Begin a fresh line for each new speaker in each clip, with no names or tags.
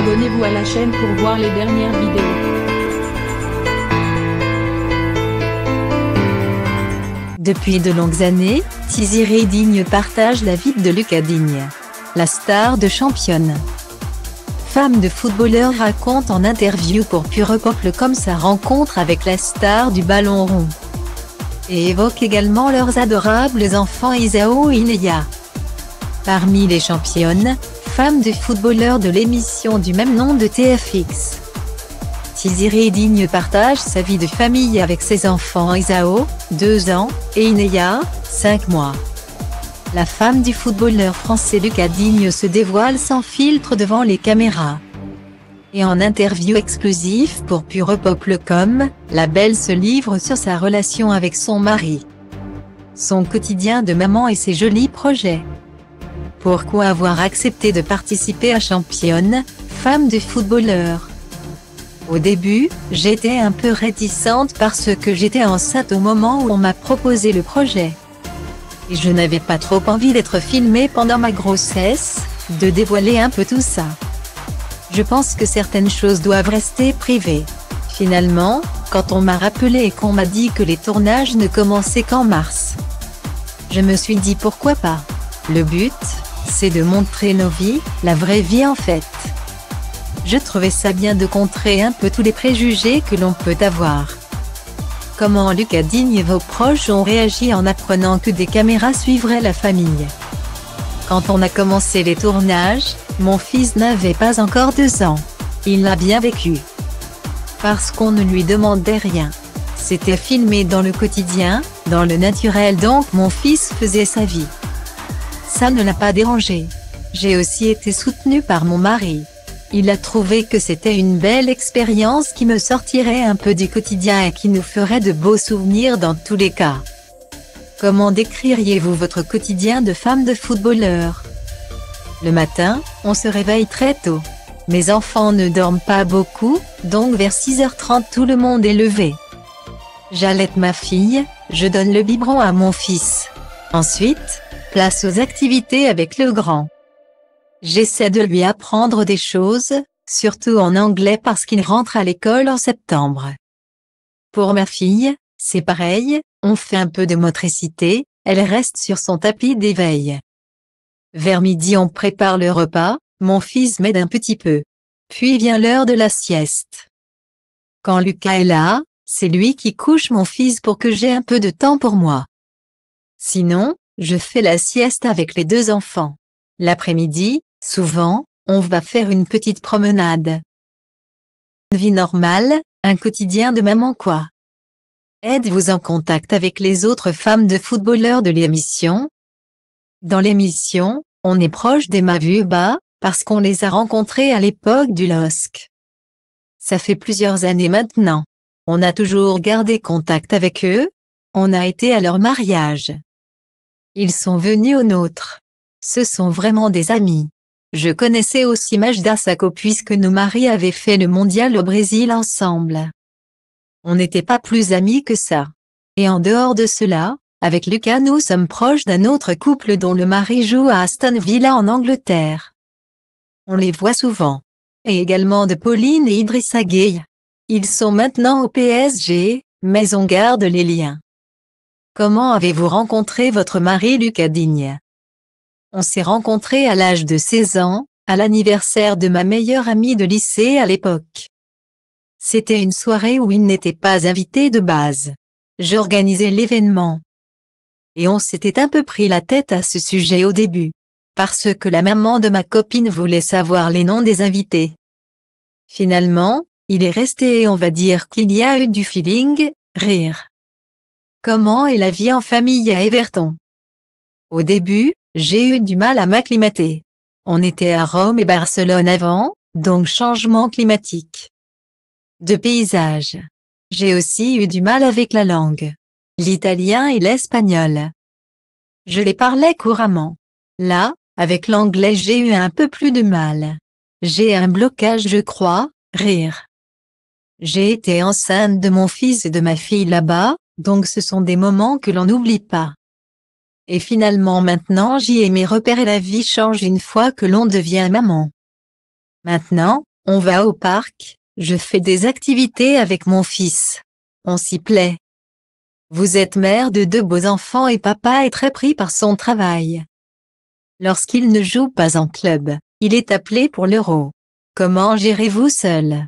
Abonnez-vous à la chaîne pour voir les dernières vidéos. Depuis de longues années, Tizi Digne partage la vie de Lucas Digne. La star de championne. Femme de footballeur raconte en interview pour Pure Peuple comme sa rencontre avec la star du ballon rond. Et évoque également leurs adorables enfants Isao et Ileya. Parmi les championnes, femme du footballeur de l'émission du même nom de TFX. Tiziré Digne partage sa vie de famille avec ses enfants Isao, 2 ans, et Inéa, 5 mois. La femme du footballeur français Lucas Digne se dévoile sans filtre devant les caméras. Et en interview exclusive pour Pure la belle se livre sur sa relation avec son mari. Son quotidien de maman et ses jolis projets. Pourquoi avoir accepté de participer à Championne, femme de footballeur Au début, j'étais un peu réticente parce que j'étais enceinte au moment où on m'a proposé le projet. Et je n'avais pas trop envie d'être filmée pendant ma grossesse, de dévoiler un peu tout ça. Je pense que certaines choses doivent rester privées. Finalement, quand on m'a rappelé et qu'on m'a dit que les tournages ne commençaient qu'en mars, je me suis dit pourquoi pas. Le but, c'est de montrer nos vies, la vraie vie en fait. Je trouvais ça bien de contrer un peu tous les préjugés que l'on peut avoir. Comment Lucas Digne et vos proches ont réagi en apprenant que des caméras suivraient la famille Quand on a commencé les tournages, mon fils n'avait pas encore deux ans. Il l'a bien vécu. Parce qu'on ne lui demandait rien. C'était filmé dans le quotidien, dans le naturel donc mon fils faisait sa vie ça ne l'a pas dérangé. J'ai aussi été soutenue par mon mari. Il a trouvé que c'était une belle expérience qui me sortirait un peu du quotidien et qui nous ferait de beaux souvenirs dans tous les cas. Comment décririez-vous votre quotidien de femme de footballeur Le matin, on se réveille très tôt. Mes enfants ne dorment pas beaucoup, donc vers 6h30 tout le monde est levé. J'allaite ma fille, je donne le biberon à mon fils. Ensuite, Place aux activités avec le grand. J'essaie de lui apprendre des choses, surtout en anglais parce qu'il rentre à l'école en septembre. Pour ma fille, c'est pareil, on fait un peu de motricité, elle reste sur son tapis d'éveil. Vers midi on prépare le repas, mon fils m'aide un petit peu. Puis vient l'heure de la sieste. Quand Lucas est là, c'est lui qui couche mon fils pour que j'ai un peu de temps pour moi. Sinon, je fais la sieste avec les deux enfants. L'après-midi, souvent, on va faire une petite promenade. Une vie normale, un quotidien de maman quoi. Êtes-vous en contact avec les autres femmes de footballeurs de l'émission Dans l'émission, on est proche des Mavuba, parce qu'on les a rencontrées à l'époque du LOSC. Ça fait plusieurs années maintenant. On a toujours gardé contact avec eux. On a été à leur mariage. Ils sont venus au nôtre. Ce sont vraiment des amis. Je connaissais aussi Majda Sako puisque nos maris avaient fait le mondial au Brésil ensemble. On n'était pas plus amis que ça. Et en dehors de cela, avec Lucas nous sommes proches d'un autre couple dont le mari joue à Aston Villa en Angleterre. On les voit souvent. Et également de Pauline et Idrissa Gueye. Ils sont maintenant au PSG, mais on garde les liens. Comment avez-vous rencontré votre mari Luc On s'est rencontrés à l'âge de 16 ans, à l'anniversaire de ma meilleure amie de lycée à l'époque. C'était une soirée où il n'était pas invité de base. J'organisais l'événement. Et on s'était un peu pris la tête à ce sujet au début. Parce que la maman de ma copine voulait savoir les noms des invités. Finalement, il est resté, et on va dire qu'il y a eu du feeling, rire. Comment est la vie en famille à Everton Au début, j'ai eu du mal à m'acclimater. On était à Rome et Barcelone avant, donc changement climatique. De paysage. J'ai aussi eu du mal avec la langue. L'italien et l'espagnol. Je les parlais couramment. Là, avec l'anglais j'ai eu un peu plus de mal. J'ai un blocage je crois, rire. J'ai été enceinte de mon fils et de ma fille là-bas, donc ce sont des moments que l'on n'oublie pas. Et finalement maintenant j'y ai mes repères et la vie change une fois que l'on devient maman. Maintenant, on va au parc, je fais des activités avec mon fils. On s'y plaît. Vous êtes mère de deux beaux enfants et papa est très pris par son travail. Lorsqu'il ne joue pas en club, il est appelé pour l'euro. Comment gérez-vous seul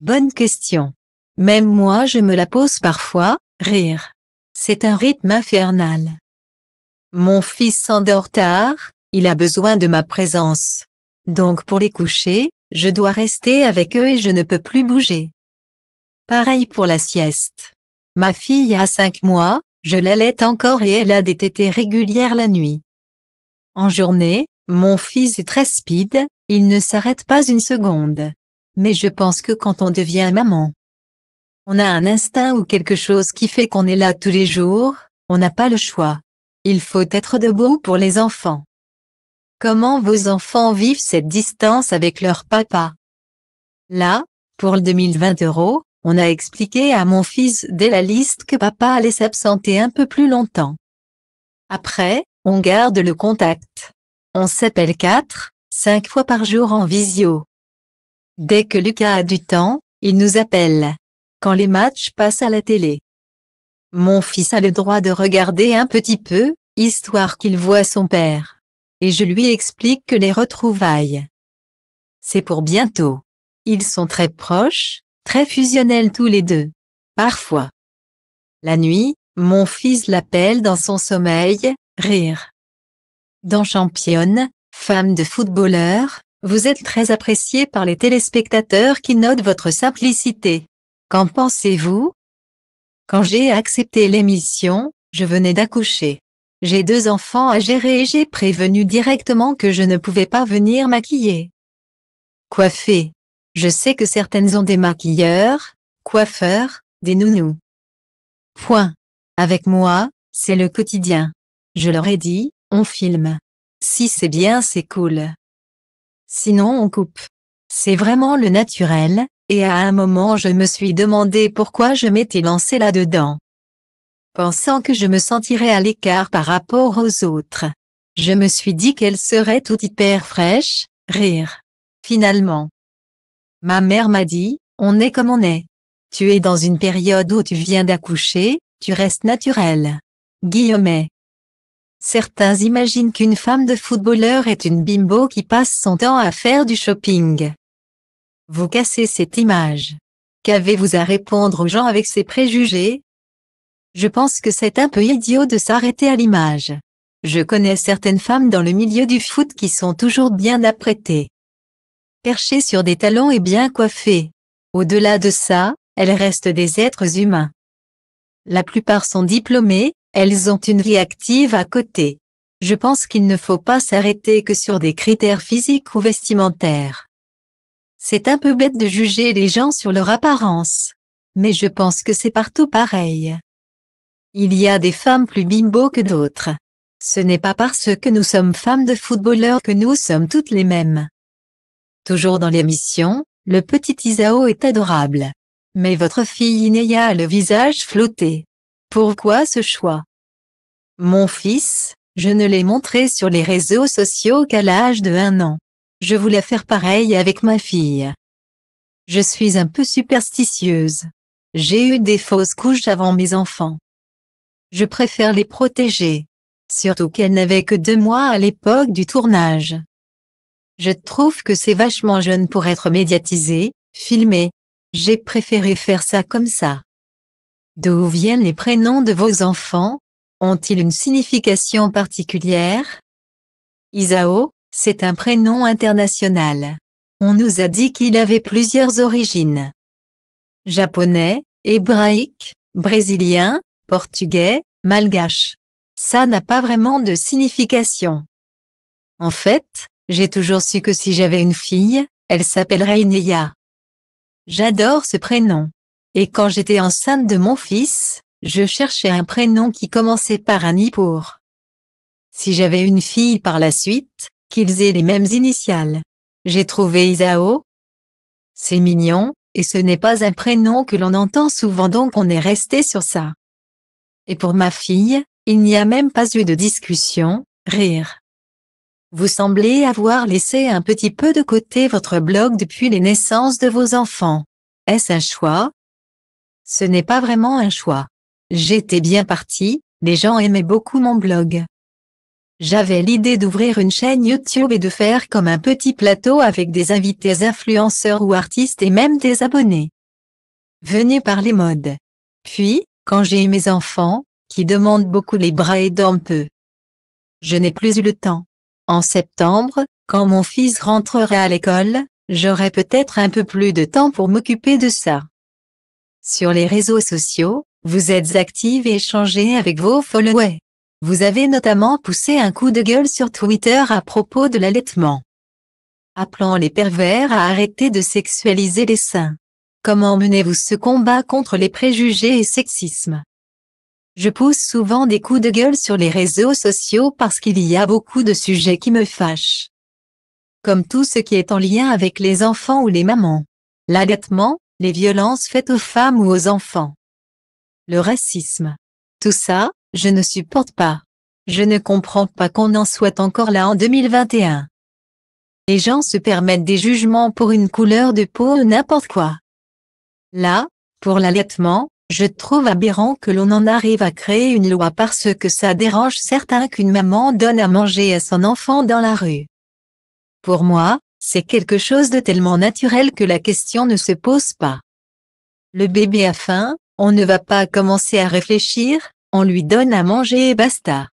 Bonne question. Même moi je me la pose parfois, Rire. C'est un rythme infernal. Mon fils s'endort tard, il a besoin de ma présence. Donc pour les coucher, je dois rester avec eux et je ne peux plus bouger. Pareil pour la sieste. Ma fille a cinq mois, je l'allaite encore et elle a des tétées régulières la nuit. En journée, mon fils est très speed, il ne s'arrête pas une seconde. Mais je pense que quand on devient maman, on a un instinct ou quelque chose qui fait qu'on est là tous les jours, on n'a pas le choix. Il faut être debout pour les enfants. Comment vos enfants vivent cette distance avec leur papa Là, pour le 2020 euros, on a expliqué à mon fils dès la liste que papa allait s'absenter un peu plus longtemps. Après, on garde le contact. On s'appelle 4, 5 fois par jour en visio. Dès que Lucas a du temps, il nous appelle quand les matchs passent à la télé. Mon fils a le droit de regarder un petit peu, histoire qu'il voit son père. Et je lui explique que les retrouvailles. C'est pour bientôt. Ils sont très proches, très fusionnels tous les deux. Parfois. La nuit, mon fils l'appelle dans son sommeil, rire. Dans Championne, femme de footballeur, vous êtes très appréciée par les téléspectateurs qui notent votre simplicité. Qu'en pensez-vous Quand j'ai accepté l'émission, je venais d'accoucher. J'ai deux enfants à gérer et j'ai prévenu directement que je ne pouvais pas venir maquiller. Coiffer. Je sais que certaines ont des maquilleurs, coiffeurs, des nounous. Point. Avec moi, c'est le quotidien. Je leur ai dit, on filme. Si c'est bien, c'est cool. Sinon, on coupe. C'est vraiment le naturel, et à un moment je me suis demandé pourquoi je m'étais lancée là-dedans. Pensant que je me sentirais à l'écart par rapport aux autres. Je me suis dit qu'elle serait tout hyper fraîche, rire. Finalement. Ma mère m'a dit, on est comme on est. Tu es dans une période où tu viens d'accoucher, tu restes naturel. Guillaumet. Certains imaginent qu'une femme de footballeur est une bimbo qui passe son temps à faire du shopping. Vous cassez cette image. Qu'avez-vous à répondre aux gens avec ces préjugés Je pense que c'est un peu idiot de s'arrêter à l'image. Je connais certaines femmes dans le milieu du foot qui sont toujours bien apprêtées. Perchées sur des talons et bien coiffées. Au-delà de ça, elles restent des êtres humains. La plupart sont diplômées, elles ont une vie active à côté. Je pense qu'il ne faut pas s'arrêter que sur des critères physiques ou vestimentaires. C'est un peu bête de juger les gens sur leur apparence. Mais je pense que c'est partout pareil. Il y a des femmes plus bimbo que d'autres. Ce n'est pas parce que nous sommes femmes de footballeurs que nous sommes toutes les mêmes. Toujours dans l'émission, le petit Isao est adorable. Mais votre fille Inéa a le visage flotté. Pourquoi ce choix Mon fils, je ne l'ai montré sur les réseaux sociaux qu'à l'âge de un an. Je voulais faire pareil avec ma fille. Je suis un peu superstitieuse. J'ai eu des fausses couches avant mes enfants. Je préfère les protéger. Surtout qu'elle n'avait que deux mois à l'époque du tournage. Je trouve que c'est vachement jeune pour être médiatisé, filmé. J'ai préféré faire ça comme ça. D'où viennent les prénoms de vos enfants Ont-ils une signification particulière Isao, c'est un prénom international. On nous a dit qu'il avait plusieurs origines. Japonais, hébraïque, brésilien, portugais, malgache. Ça n'a pas vraiment de signification. En fait, j'ai toujours su que si j'avais une fille, elle s'appellerait Inéa. J'adore ce prénom. Et quand j'étais enceinte de mon fils, je cherchais un prénom qui commençait par un i pour. Si j'avais une fille par la suite, qu'ils aient les mêmes initiales. J'ai trouvé Isao. C'est mignon, et ce n'est pas un prénom que l'on entend souvent donc on est resté sur ça. Et pour ma fille, il n'y a même pas eu de discussion, rire. Vous semblez avoir laissé un petit peu de côté votre blog depuis les naissances de vos enfants. Est-ce un choix Ce n'est pas vraiment un choix. J'étais bien parti, les gens aimaient beaucoup mon blog. J'avais l'idée d'ouvrir une chaîne YouTube et de faire comme un petit plateau avec des invités influenceurs ou artistes et même des abonnés. Venez parler mode. Puis, quand j'ai eu mes enfants, qui demandent beaucoup les bras et dorment peu. Je n'ai plus eu le temps. En septembre, quand mon fils rentrera à l'école, j'aurai peut-être un peu plus de temps pour m'occuper de ça. Sur les réseaux sociaux, vous êtes actifs et échangez avec vos followers. Vous avez notamment poussé un coup de gueule sur Twitter à propos de l'allaitement. Appelant les pervers à arrêter de sexualiser les seins. Comment menez-vous ce combat contre les préjugés et sexisme Je pousse souvent des coups de gueule sur les réseaux sociaux parce qu'il y a beaucoup de sujets qui me fâchent. Comme tout ce qui est en lien avec les enfants ou les mamans. L'allaitement, les violences faites aux femmes ou aux enfants. Le racisme. Tout ça, je ne supporte pas. Je ne comprends pas qu'on en soit encore là en 2021. Les gens se permettent des jugements pour une couleur de peau ou n'importe quoi. Là, pour l'allaitement, je trouve aberrant que l'on en arrive à créer une loi parce que ça dérange certains qu'une maman donne à manger à son enfant dans la rue. Pour moi, c'est quelque chose de tellement naturel que la question ne se pose pas. Le bébé a faim, on ne va pas commencer à réfléchir, on lui donne à manger et basta.